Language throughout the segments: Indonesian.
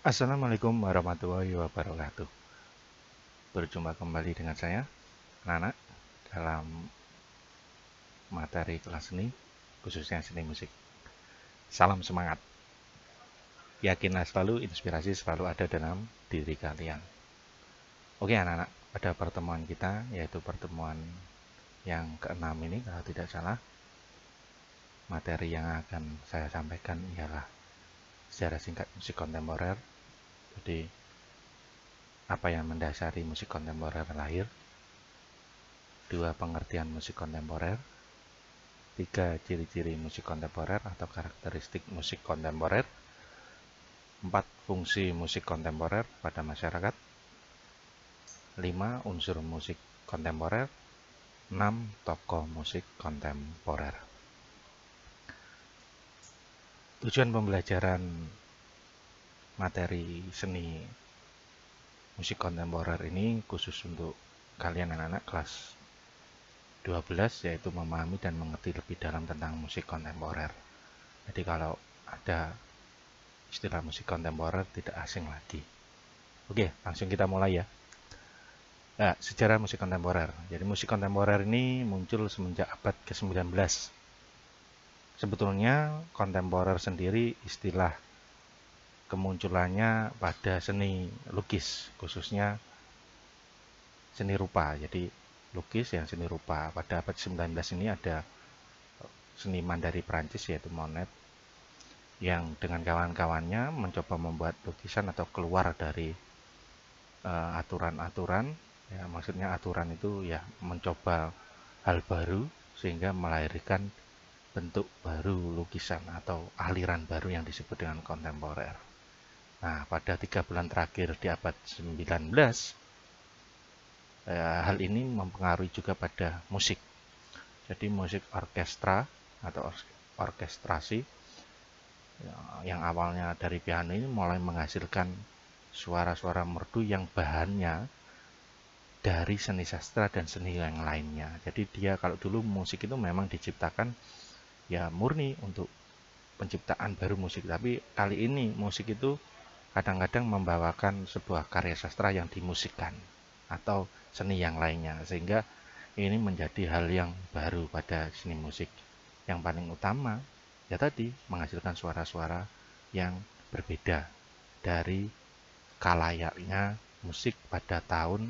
Assalamualaikum warahmatullahi wabarakatuh Berjumpa kembali dengan saya Nana Dalam materi kelas seni Khususnya seni musik Salam semangat Yakinlah selalu inspirasi selalu ada dalam diri kalian Oke anak-anak Pada pertemuan kita Yaitu pertemuan yang keenam ini Kalau tidak salah Materi yang akan saya sampaikan ialah sejarah singkat musik kontemporer jadi apa yang mendasari musik kontemporer lahir? Dua pengertian musik kontemporer. Tiga ciri-ciri musik kontemporer atau karakteristik musik kontemporer. Empat fungsi musik kontemporer pada masyarakat. Lima unsur musik kontemporer. Enam tokoh musik kontemporer. Tujuan pembelajaran materi seni musik kontemporer ini khusus untuk kalian anak-anak kelas 12 yaitu memahami dan mengerti lebih dalam tentang musik kontemporer. Jadi kalau ada istilah musik kontemporer tidak asing lagi. Oke, langsung kita mulai ya. Nah, sejarah musik kontemporer. Jadi musik kontemporer ini muncul semenjak abad ke-19. Sebetulnya kontemporer sendiri istilah kemunculannya pada seni lukis khususnya seni rupa jadi lukis yang seni rupa pada abad 19 ini ada eh, seniman dari Prancis yaitu Monet yang dengan kawan-kawannya mencoba membuat lukisan atau keluar dari eh, aturan-aturan uh, ya maksudnya aturan itu ya mencoba hal baru sehingga melahirkan bentuk baru lukisan atau aliran baru yang disebut dengan kontemporer. Nah, pada tiga bulan terakhir di abad 19, eh, hal ini mempengaruhi juga pada musik. Jadi musik orkestra atau orkestrasi ya, yang awalnya dari piano ini mulai menghasilkan suara-suara merdu yang bahannya dari seni sastra dan seni yang lainnya. Jadi dia kalau dulu musik itu memang diciptakan ya murni untuk penciptaan baru musik, tapi kali ini musik itu kadang-kadang membawakan sebuah karya sastra yang dimusikkan atau seni yang lainnya sehingga ini menjadi hal yang baru pada seni musik yang paling utama ya tadi menghasilkan suara-suara yang berbeda dari kalayaknya musik pada tahun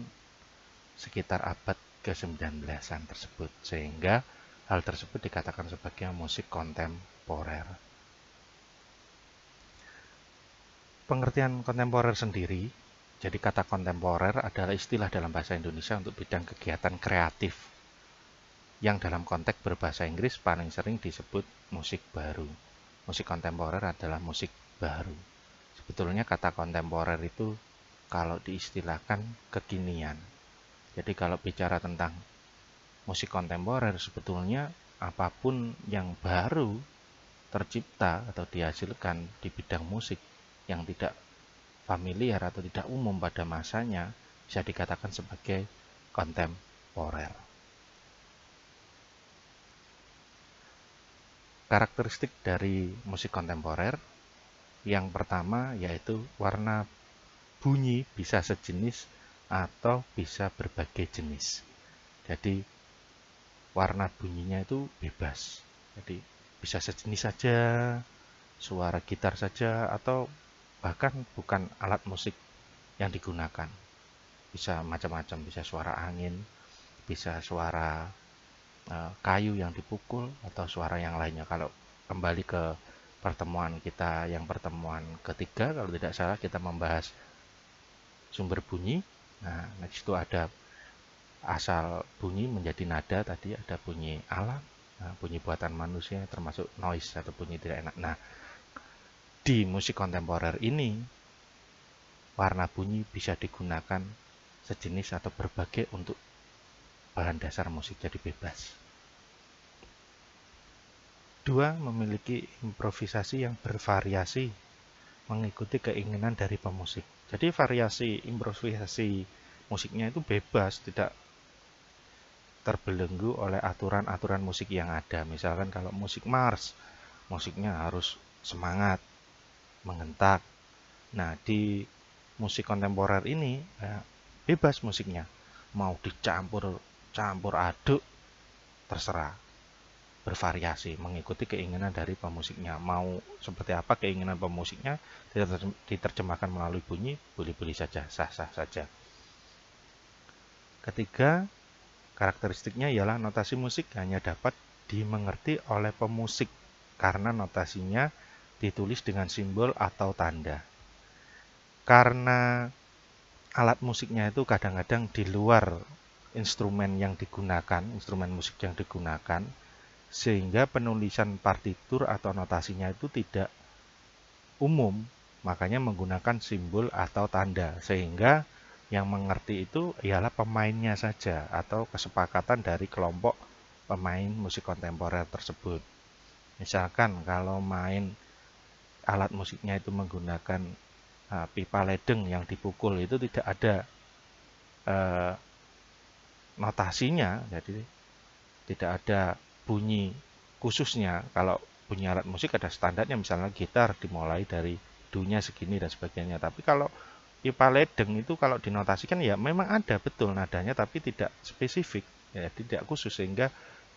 sekitar abad ke-19an tersebut sehingga hal tersebut dikatakan sebagai musik kontemporer pengertian kontemporer sendiri, jadi kata kontemporer adalah istilah dalam bahasa Indonesia untuk bidang kegiatan kreatif yang dalam konteks berbahasa Inggris paling sering disebut musik baru. Musik kontemporer adalah musik baru. Sebetulnya kata kontemporer itu kalau diistilahkan kekinian. Jadi kalau bicara tentang musik kontemporer sebetulnya apapun yang baru tercipta atau dihasilkan di bidang musik yang tidak familiar atau tidak umum pada masanya bisa dikatakan sebagai kontemporer. Karakteristik dari musik kontemporer yang pertama yaitu warna bunyi bisa sejenis atau bisa berbagai jenis. Jadi warna bunyinya itu bebas. Jadi bisa sejenis saja, suara gitar saja atau bahkan bukan alat musik yang digunakan bisa macam-macam bisa suara angin bisa suara eh, kayu yang dipukul atau suara yang lainnya kalau kembali ke pertemuan kita yang pertemuan ketiga kalau tidak salah kita membahas sumber bunyi nah next itu ada asal bunyi menjadi nada tadi ada bunyi alam nah, bunyi buatan manusia termasuk noise atau bunyi tidak enak nah di musik kontemporer ini, warna bunyi bisa digunakan sejenis atau berbagai untuk bahan dasar musik jadi bebas. Dua, memiliki improvisasi yang bervariasi mengikuti keinginan dari pemusik. Jadi variasi improvisasi musiknya itu bebas, tidak terbelenggu oleh aturan-aturan musik yang ada. Misalkan kalau musik Mars, musiknya harus semangat, mengentak. Nah, di musik kontemporer ini ya, bebas musiknya. Mau dicampur campur aduk terserah. Bervariasi mengikuti keinginan dari pemusiknya. Mau seperti apa keinginan pemusiknya diterjemahkan melalui bunyi, boleh-boleh saja, sah-sah saja. Ketiga, karakteristiknya ialah notasi musik hanya dapat dimengerti oleh pemusik karena notasinya ditulis dengan simbol atau tanda. Karena alat musiknya itu kadang-kadang di luar instrumen yang digunakan, instrumen musik yang digunakan, sehingga penulisan partitur atau notasinya itu tidak umum, makanya menggunakan simbol atau tanda, sehingga yang mengerti itu ialah pemainnya saja atau kesepakatan dari kelompok pemain musik kontemporer tersebut. Misalkan kalau main alat musiknya itu menggunakan uh, pipa ledeng yang dipukul itu tidak ada uh, notasinya jadi tidak ada bunyi khususnya kalau bunyi alat musik ada standarnya misalnya gitar dimulai dari dunia segini dan sebagainya tapi kalau pipa ledeng itu kalau dinotasikan ya memang ada betul nadanya tapi tidak spesifik ya tidak khusus sehingga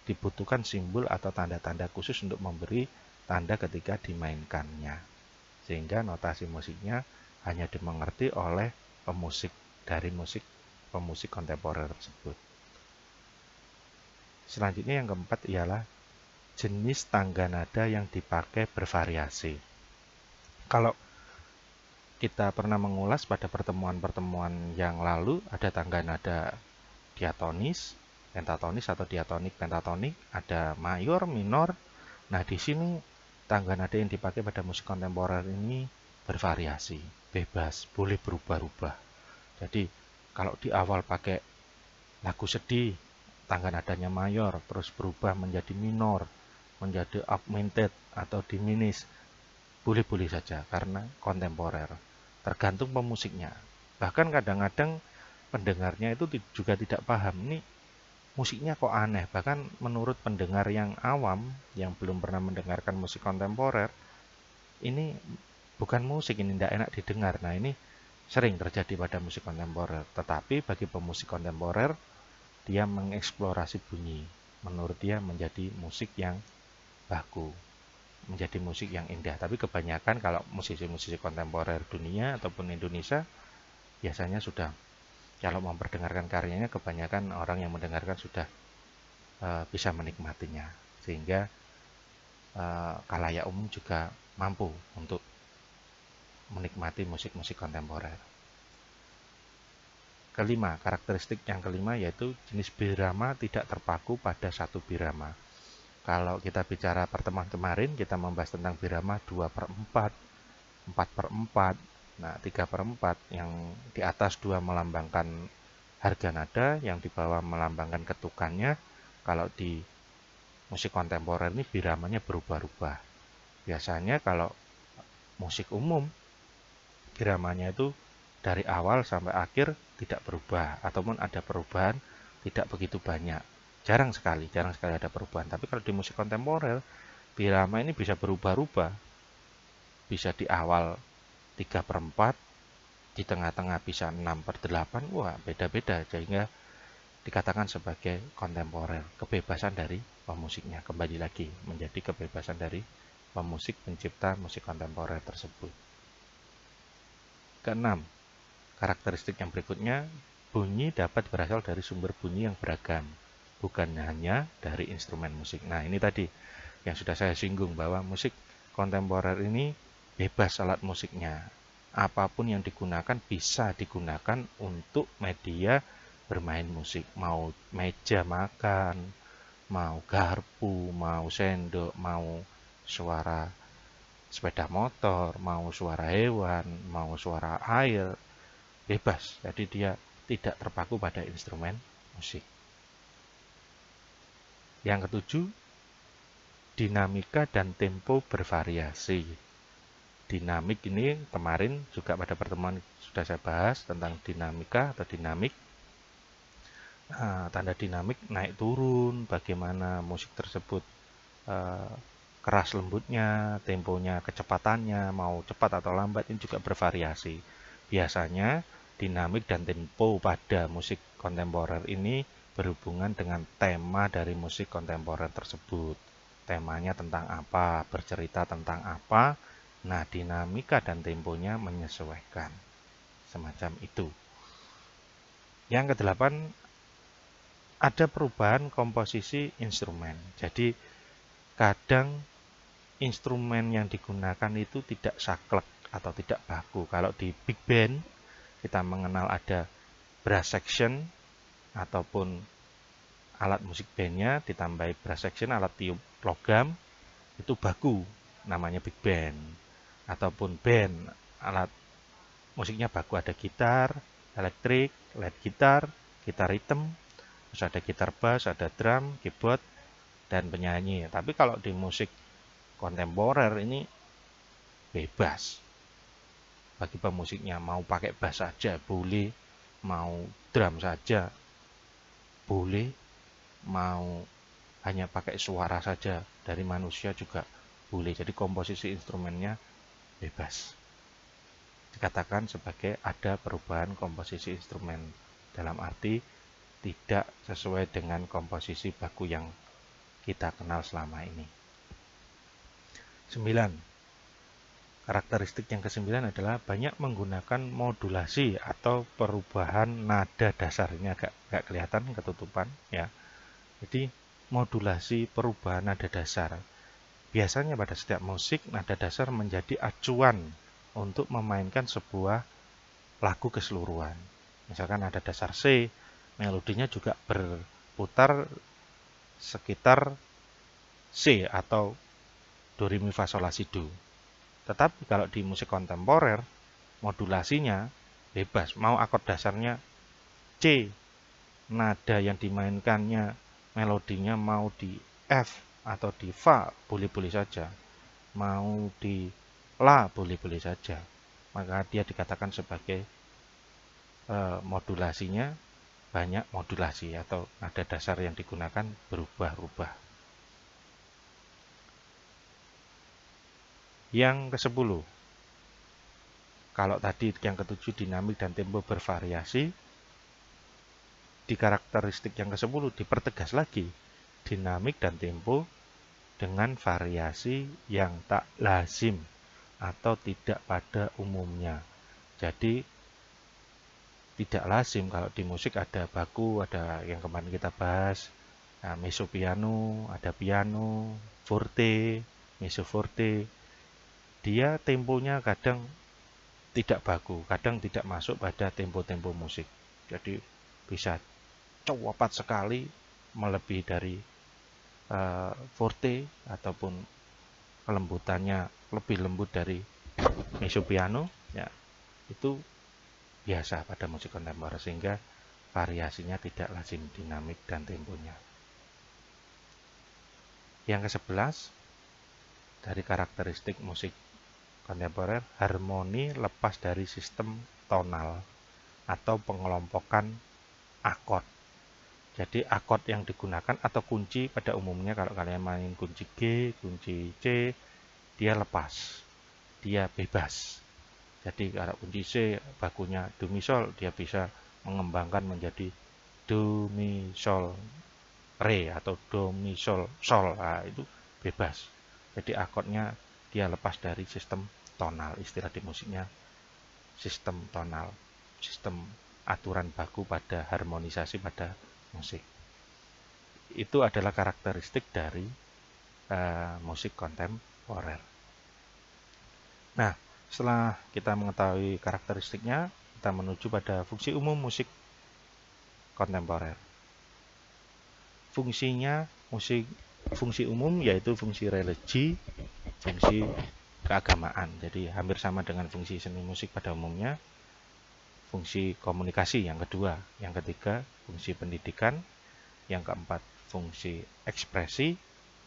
dibutuhkan simbol atau tanda-tanda khusus untuk memberi tanda ketika dimainkannya. Sehingga notasi musiknya hanya dimengerti oleh pemusik dari musik pemusik kontemporer tersebut. Selanjutnya yang keempat ialah jenis tangga nada yang dipakai bervariasi. Kalau kita pernah mengulas pada pertemuan-pertemuan yang lalu ada tangga nada diatonis, pentatonis atau diatonik pentatonik, ada mayor, minor. Nah, di sini tangga nada yang dipakai pada musik kontemporer ini bervariasi, bebas, boleh berubah-ubah. Jadi kalau di awal pakai lagu sedih, tangga nadanya mayor, terus berubah menjadi minor, menjadi augmented atau diminished, boleh-boleh saja karena kontemporer. Tergantung pemusiknya. Bahkan kadang-kadang pendengarnya itu juga tidak paham ini musiknya kok aneh. Bahkan menurut pendengar yang awam, yang belum pernah mendengarkan musik kontemporer, ini bukan musik, ini tidak enak didengar. Nah ini sering terjadi pada musik kontemporer. Tetapi bagi pemusik kontemporer, dia mengeksplorasi bunyi. Menurut dia menjadi musik yang baku, menjadi musik yang indah. Tapi kebanyakan kalau musisi-musisi kontemporer dunia ataupun Indonesia biasanya sudah kalau memperdengarkan karyanya kebanyakan orang yang mendengarkan sudah uh, bisa menikmatinya sehingga uh, kalayak umum juga mampu untuk menikmati musik-musik kontemporer. Kelima, karakteristik yang kelima yaitu jenis birama tidak terpaku pada satu birama. Kalau kita bicara pertemuan kemarin, kita membahas tentang birama 2 per 4, 4 per 4, Nah, 3 per 4 yang di atas 2 melambangkan harga nada, yang di bawah melambangkan ketukannya. Kalau di musik kontemporer ini biramanya berubah-ubah. Biasanya kalau musik umum, biramanya itu dari awal sampai akhir tidak berubah, ataupun ada perubahan tidak begitu banyak. Jarang sekali, jarang sekali ada perubahan. Tapi kalau di musik kontemporer, birama ini bisa berubah-ubah. Bisa di awal 3 per 4, di tengah-tengah bisa 6 per 8, wah beda-beda sehingga dikatakan sebagai kontemporer, kebebasan dari pemusiknya. Kembali lagi menjadi kebebasan dari pemusik pencipta musik kontemporer tersebut. Keenam, karakteristik yang berikutnya, bunyi dapat berasal dari sumber bunyi yang beragam, bukan hanya dari instrumen musik. Nah, ini tadi yang sudah saya singgung bahwa musik kontemporer ini bebas alat musiknya. Apapun yang digunakan bisa digunakan untuk media bermain musik, mau meja makan, mau garpu, mau sendok, mau suara sepeda motor, mau suara hewan, mau suara air, bebas. Jadi dia tidak terpaku pada instrumen musik. Yang ketujuh, dinamika dan tempo bervariasi dinamik ini kemarin juga pada pertemuan sudah saya bahas tentang dinamika atau dinamik nah, tanda dinamik naik turun bagaimana musik tersebut eh, keras lembutnya temponya kecepatannya mau cepat atau lambat ini juga bervariasi biasanya dinamik dan tempo pada musik kontemporer ini berhubungan dengan tema dari musik kontemporer tersebut temanya tentang apa bercerita tentang apa Nah, dinamika dan temponya menyesuaikan. Semacam itu. Yang kedelapan, ada perubahan komposisi instrumen. Jadi, kadang instrumen yang digunakan itu tidak saklek atau tidak baku. Kalau di big band, kita mengenal ada brass section ataupun alat musik bandnya ditambah brass section, alat tiup logam, itu baku, namanya big band ataupun band alat musiknya bagus ada gitar elektrik led gitar gitar ritme terus ada gitar bass ada drum keyboard dan penyanyi tapi kalau di musik kontemporer ini bebas bagi pemusiknya mau pakai bass saja boleh mau drum saja boleh mau hanya pakai suara saja dari manusia juga boleh jadi komposisi instrumennya bebas. Dikatakan sebagai ada perubahan komposisi instrumen dalam arti tidak sesuai dengan komposisi baku yang kita kenal selama ini. 9. Karakteristik yang kesembilan adalah banyak menggunakan modulasi atau perubahan nada dasarnya agak gak kelihatan ketutupan ya. Jadi modulasi perubahan nada dasar Biasanya pada setiap musik, nada dasar menjadi acuan untuk memainkan sebuah lagu keseluruhan. Misalkan nada dasar C, melodinya juga berputar sekitar C atau do re mi fa sol la si do. Tetapi kalau di musik kontemporer, modulasinya bebas. Mau akord dasarnya C, nada yang dimainkannya, melodinya mau di F atau di fa boleh-boleh saja mau di la boleh-boleh saja maka dia dikatakan sebagai e, modulasinya banyak modulasi atau ada dasar yang digunakan berubah-ubah yang ke-10 kalau tadi yang ketujuh dinamik dan tempo bervariasi di karakteristik yang ke-10 dipertegas lagi dinamik dan tempo dengan variasi yang tak lazim atau tidak pada umumnya. Jadi tidak lazim kalau di musik ada baku, ada yang kemarin kita bahas, nah, meso piano, ada piano, forte, meso forte. Dia temponya kadang tidak baku, kadang tidak masuk pada tempo-tempo musik. Jadi bisa cowapat sekali melebihi dari uh, forte ataupun kelembutannya lebih lembut dari mezzo piano ya itu biasa pada musik kontemporer sehingga variasinya tidak lazim dinamik dan temponya. Yang ke-11 dari karakteristik musik kontemporer harmoni lepas dari sistem tonal atau pengelompokan akord. Jadi akord yang digunakan atau kunci pada umumnya kalau kalian main kunci G, kunci C, dia lepas, dia bebas. Jadi kalau kunci C bakunya do mi sol, dia bisa mengembangkan menjadi do mi sol re atau do mi sol sol nah, itu bebas. Jadi akordnya dia lepas dari sistem tonal, istilah di musiknya sistem tonal, sistem aturan baku pada harmonisasi pada musik. Itu adalah karakteristik dari uh, musik kontemporer. Nah, setelah kita mengetahui karakteristiknya, kita menuju pada fungsi umum musik kontemporer. Fungsinya musik fungsi umum yaitu fungsi religi, fungsi keagamaan. Jadi hampir sama dengan fungsi seni musik pada umumnya, fungsi komunikasi yang kedua, yang ketiga fungsi pendidikan, yang keempat fungsi ekspresi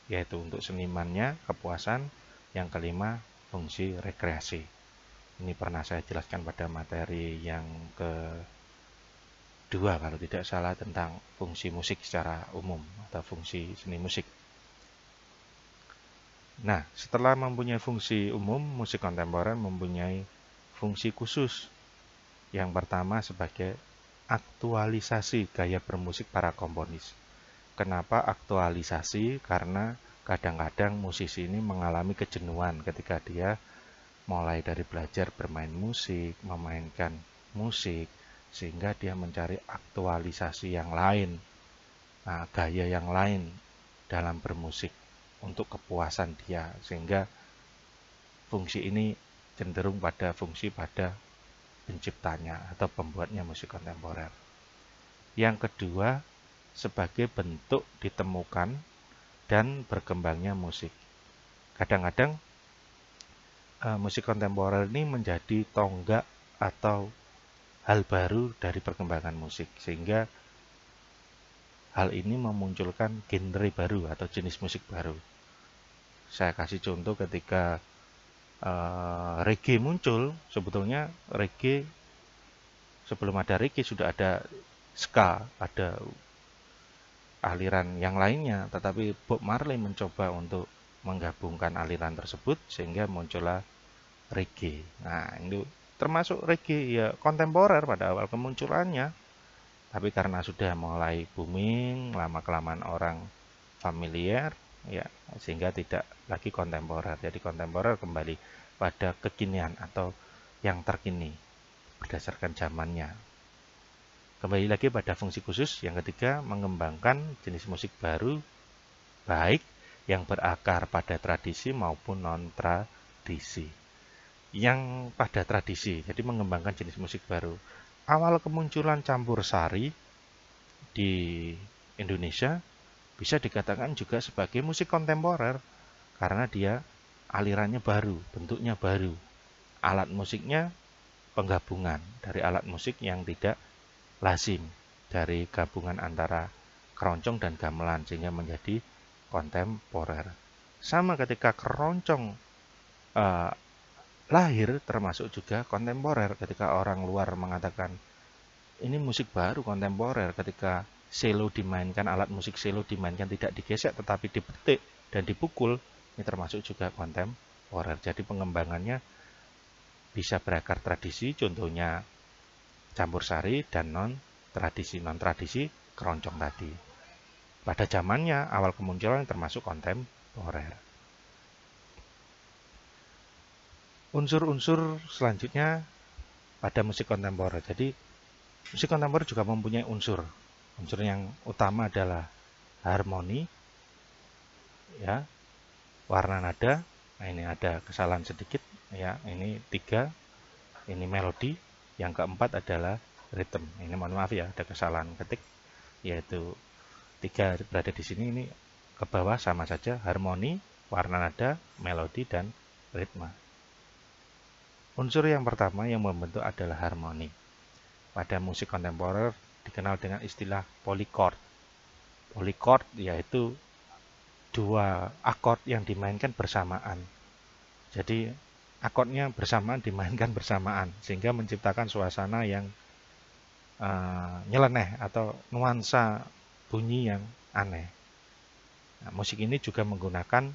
yaitu untuk senimannya kepuasan, yang kelima fungsi rekreasi. Ini pernah saya jelaskan pada materi yang kedua kalau tidak salah tentang fungsi musik secara umum atau fungsi seni musik. Nah, setelah mempunyai fungsi umum, musik kontemporer mempunyai fungsi khusus yang pertama sebagai aktualisasi gaya bermusik para komponis. Kenapa aktualisasi? Karena kadang-kadang musisi ini mengalami kejenuhan ketika dia mulai dari belajar bermain musik, memainkan musik, sehingga dia mencari aktualisasi yang lain, nah, gaya yang lain dalam bermusik untuk kepuasan dia, sehingga fungsi ini cenderung pada fungsi pada penciptanya atau pembuatnya musik kontemporer. Yang kedua, sebagai bentuk ditemukan dan berkembangnya musik. Kadang-kadang eh, musik kontemporer ini menjadi tonggak atau hal baru dari perkembangan musik sehingga hal ini memunculkan genre baru atau jenis musik baru. Saya kasih contoh ketika uh, reggae muncul, sebetulnya reggae sebelum ada reggae sudah ada ska, ada aliran yang lainnya, tetapi Bob Marley mencoba untuk menggabungkan aliran tersebut sehingga muncullah reggae. Nah, itu termasuk reggae ya kontemporer pada awal kemunculannya. Tapi karena sudah mulai booming, lama-kelamaan orang familiar, ya sehingga tidak lagi kontemporer jadi kontemporer kembali pada kekinian atau yang terkini berdasarkan zamannya kembali lagi pada fungsi khusus yang ketiga mengembangkan jenis musik baru baik yang berakar pada tradisi maupun non tradisi yang pada tradisi jadi mengembangkan jenis musik baru awal kemunculan campur sari di Indonesia bisa dikatakan juga sebagai musik kontemporer karena dia alirannya baru, bentuknya baru. Alat musiknya penggabungan dari alat musik yang tidak lazim dari gabungan antara keroncong dan gamelan sehingga menjadi kontemporer. Sama ketika keroncong eh, lahir termasuk juga kontemporer ketika orang luar mengatakan ini musik baru kontemporer ketika selo dimainkan, alat musik selo dimainkan tidak digesek tetapi dipetik dan dipukul, ini termasuk juga kontemporer. Jadi pengembangannya bisa berakar tradisi, contohnya campur sari dan non tradisi non tradisi keroncong tadi. Pada zamannya awal kemunculan termasuk kontemporer. Unsur-unsur selanjutnya pada musik kontemporer. Jadi musik kontemporer juga mempunyai unsur unsur yang utama adalah harmoni ya warna nada nah ini ada kesalahan sedikit ya ini tiga ini melodi yang keempat adalah rhythm ini mohon maaf ya ada kesalahan ketik yaitu tiga berada di sini ini ke bawah sama saja harmoni warna nada melodi dan ritme unsur yang pertama yang membentuk adalah harmoni pada musik kontemporer dikenal dengan istilah polikord, polikord yaitu dua akord yang dimainkan bersamaan. Jadi akordnya bersamaan dimainkan bersamaan sehingga menciptakan suasana yang uh, nyeleneh atau nuansa bunyi yang aneh. Nah, musik ini juga menggunakan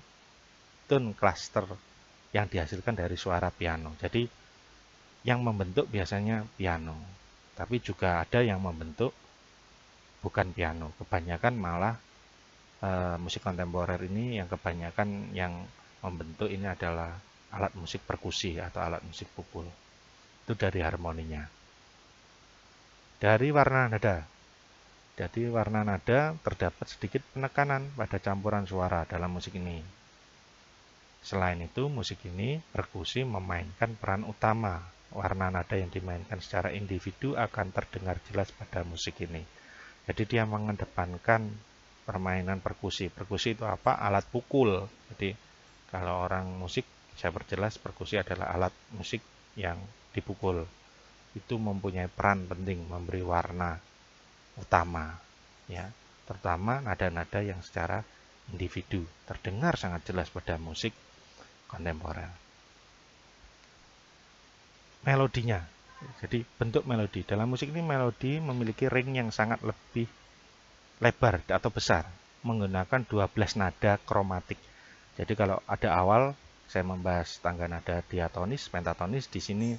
tone cluster yang dihasilkan dari suara piano. Jadi yang membentuk biasanya piano tapi juga ada yang membentuk bukan piano. Kebanyakan malah e, musik kontemporer ini yang kebanyakan yang membentuk ini adalah alat musik perkusi atau alat musik pukul. Itu dari harmoninya. Dari warna nada. Jadi warna nada terdapat sedikit penekanan pada campuran suara dalam musik ini. Selain itu, musik ini perkusi memainkan peran utama warna nada yang dimainkan secara individu akan terdengar jelas pada musik ini. Jadi dia mengedepankan permainan perkusi. Perkusi itu apa? Alat pukul. Jadi kalau orang musik saya perjelas perkusi adalah alat musik yang dipukul. Itu mempunyai peran penting memberi warna utama ya, terutama nada-nada yang secara individu terdengar sangat jelas pada musik kontemporer melodinya. Jadi bentuk melodi. Dalam musik ini melodi memiliki ring yang sangat lebih lebar atau besar menggunakan 12 nada kromatik. Jadi kalau ada awal saya membahas tangga nada diatonis, pentatonis di sini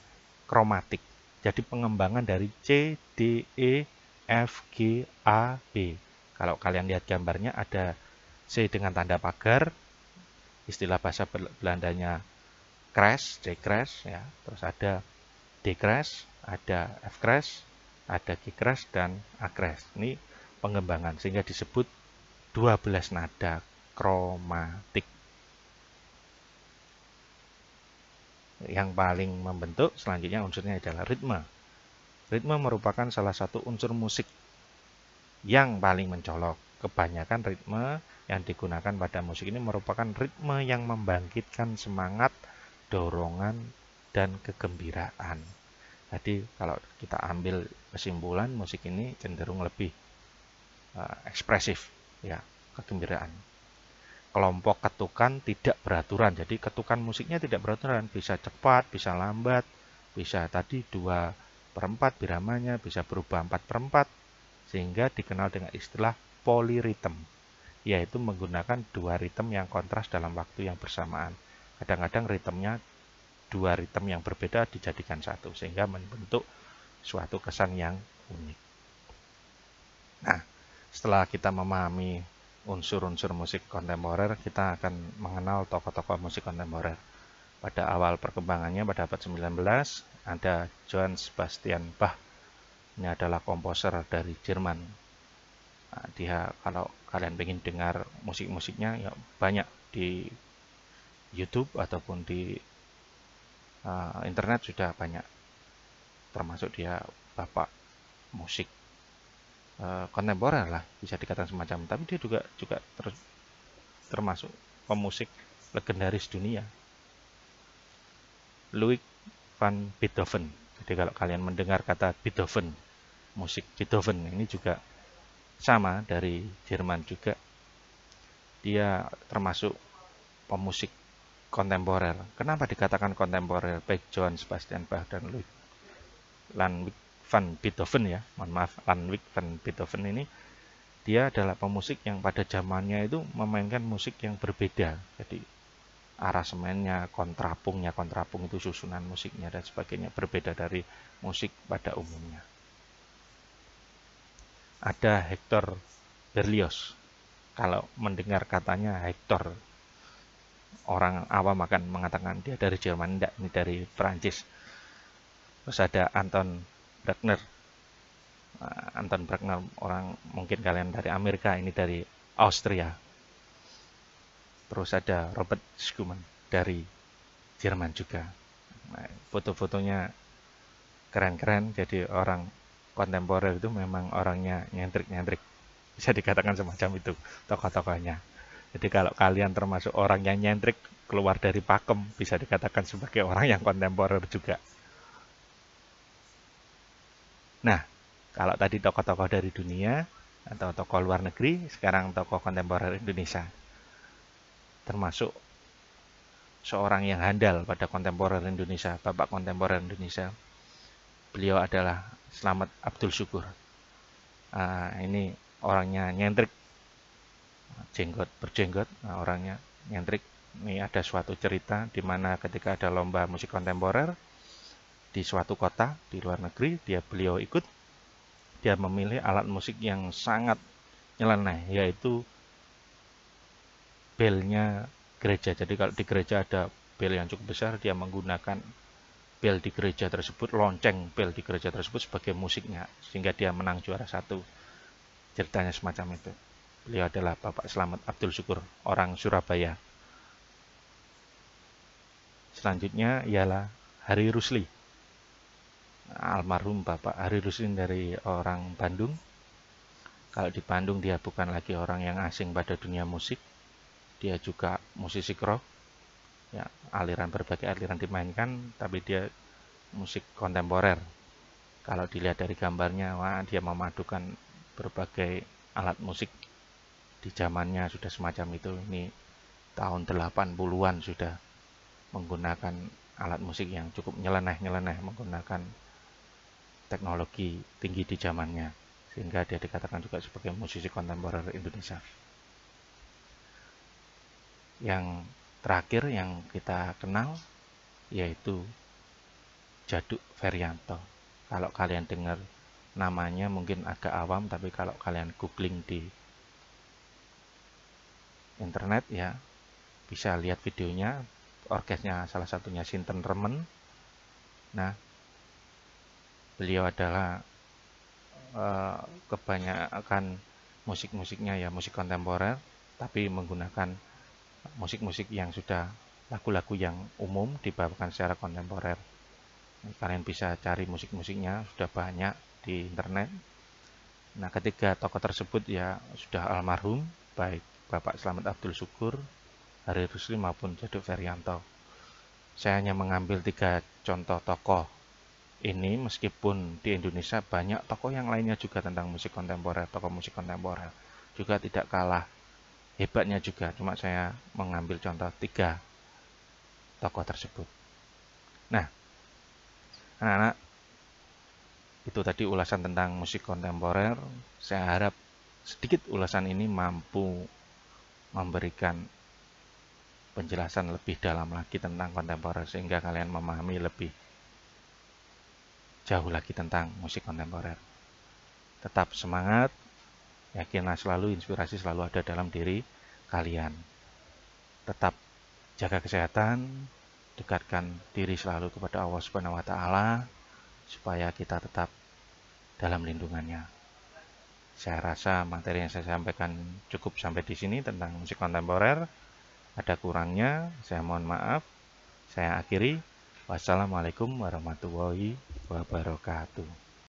kromatik. Jadi pengembangan dari C, D, E, F, G, A, B. Kalau kalian lihat gambarnya ada C dengan tanda pagar, istilah bahasa Belandanya crash, C crash ya. Terus ada D crash, ada F crash, ada G crash dan A crash. Ini pengembangan sehingga disebut 12 nada kromatik. Yang paling membentuk selanjutnya unsurnya adalah ritme. Ritme merupakan salah satu unsur musik yang paling mencolok. Kebanyakan ritme yang digunakan pada musik ini merupakan ritme yang membangkitkan semangat, dorongan, dan kegembiraan. Jadi kalau kita ambil kesimpulan musik ini cenderung lebih uh, ekspresif ya, kegembiraan. Kelompok ketukan tidak beraturan. Jadi ketukan musiknya tidak beraturan, bisa cepat, bisa lambat, bisa tadi 2 perempat 4 biramanya, bisa berubah 4 perempat, 4 sehingga dikenal dengan istilah poliritem yaitu menggunakan dua ritem yang kontras dalam waktu yang bersamaan. Kadang-kadang ritemnya dua ritem yang berbeda dijadikan satu sehingga membentuk suatu kesan yang unik. Nah, setelah kita memahami unsur-unsur musik kontemporer, kita akan mengenal tokoh-tokoh musik kontemporer. Pada awal perkembangannya pada abad 19 ada Johann Sebastian Bach. Ini adalah komposer dari Jerman. Nah, dia kalau kalian ingin dengar musik-musiknya ya banyak di YouTube ataupun di Eh, internet sudah banyak termasuk dia bapak musik eh, kontemporer lah bisa dikatakan semacam tapi dia juga juga ter, termasuk pemusik legendaris dunia Ludwig van Beethoven jadi kalau kalian mendengar kata Beethoven musik Beethoven ini juga sama dari Jerman juga dia termasuk pemusik kontemporer. Kenapa dikatakan kontemporer? Baik John Sebastian Bach dan Ludwig Lan van Beethoven ya, mohon maaf, Ludwig van Beethoven ini dia adalah pemusik yang pada zamannya itu memainkan musik yang berbeda. Jadi arah semennya kontrapungnya, kontrapung itu susunan musiknya dan sebagainya berbeda dari musik pada umumnya. Ada Hector Berlioz. Kalau mendengar katanya Hector orang awam akan mengatakan dia dari Jerman, tidak, ini dari Perancis. Terus ada Anton Bruckner. Nah, Anton Bruckner orang mungkin kalian dari Amerika, ini dari Austria. Terus ada Robert Schumann dari Jerman juga. Nah, foto-fotonya keren-keren, jadi orang kontemporer itu memang orangnya nyentrik-nyentrik. Bisa dikatakan semacam itu tokoh-tokohnya. Jadi kalau kalian termasuk orang yang nyentrik keluar dari pakem, bisa dikatakan sebagai orang yang kontemporer juga. Nah, kalau tadi tokoh-tokoh dari dunia atau tokoh luar negeri, sekarang tokoh kontemporer Indonesia. Termasuk seorang yang handal pada kontemporer Indonesia, Bapak kontemporer Indonesia. Beliau adalah selamat Abdul Syukur. Uh, ini orangnya nyentrik jenggot berjenggot nah, orangnya nyentrik ini ada suatu cerita di mana ketika ada lomba musik kontemporer di suatu kota di luar negeri dia beliau ikut dia memilih alat musik yang sangat nyeleneh yaitu belnya gereja jadi kalau di gereja ada bel yang cukup besar dia menggunakan bel di gereja tersebut lonceng bel di gereja tersebut sebagai musiknya sehingga dia menang juara satu ceritanya semacam itu Beliau adalah Bapak Selamat Abdul Syukur, orang Surabaya. Selanjutnya ialah Hari Rusli. Almarhum Bapak Hari Rusli dari orang Bandung. Kalau di Bandung dia bukan lagi orang yang asing pada dunia musik. Dia juga musisi rock. Ya, aliran berbagai aliran dimainkan, tapi dia musik kontemporer. Kalau dilihat dari gambarnya, wah dia memadukan berbagai alat musik di zamannya sudah semacam itu ini tahun 80-an sudah menggunakan alat musik yang cukup nyeleneh-nyeleneh menggunakan teknologi tinggi di zamannya sehingga dia dikatakan juga sebagai musisi kontemporer Indonesia yang terakhir yang kita kenal yaitu Jaduk Ferianto kalau kalian dengar namanya mungkin agak awam tapi kalau kalian googling di internet ya bisa lihat videonya orkesnya salah satunya Sinten Remen nah beliau adalah eh, kebanyakan musik-musiknya ya musik kontemporer tapi menggunakan musik-musik yang sudah lagu-lagu yang umum dibawakan secara kontemporer kalian bisa cari musik-musiknya sudah banyak di internet nah ketiga tokoh tersebut ya sudah almarhum baik Bapak Selamat Abdul Syukur, Hari Rusli maupun Jaduk Ferianto. Saya hanya mengambil tiga contoh tokoh ini meskipun di Indonesia banyak tokoh yang lainnya juga tentang musik kontemporer, tokoh musik kontemporer juga tidak kalah hebatnya juga. Cuma saya mengambil contoh tiga tokoh tersebut. Nah, anak-anak, itu tadi ulasan tentang musik kontemporer. Saya harap sedikit ulasan ini mampu memberikan penjelasan lebih dalam lagi tentang kontemporer sehingga kalian memahami lebih jauh lagi tentang musik kontemporer. Tetap semangat, yakinlah selalu inspirasi selalu ada dalam diri kalian. Tetap jaga kesehatan, dekatkan diri selalu kepada Allah Subhanahu wa taala supaya kita tetap dalam lindungannya. Saya rasa materi yang saya sampaikan cukup sampai di sini tentang musik kontemporer. Ada kurangnya, saya mohon maaf. Saya akhiri. Wassalamualaikum warahmatullahi wabarakatuh.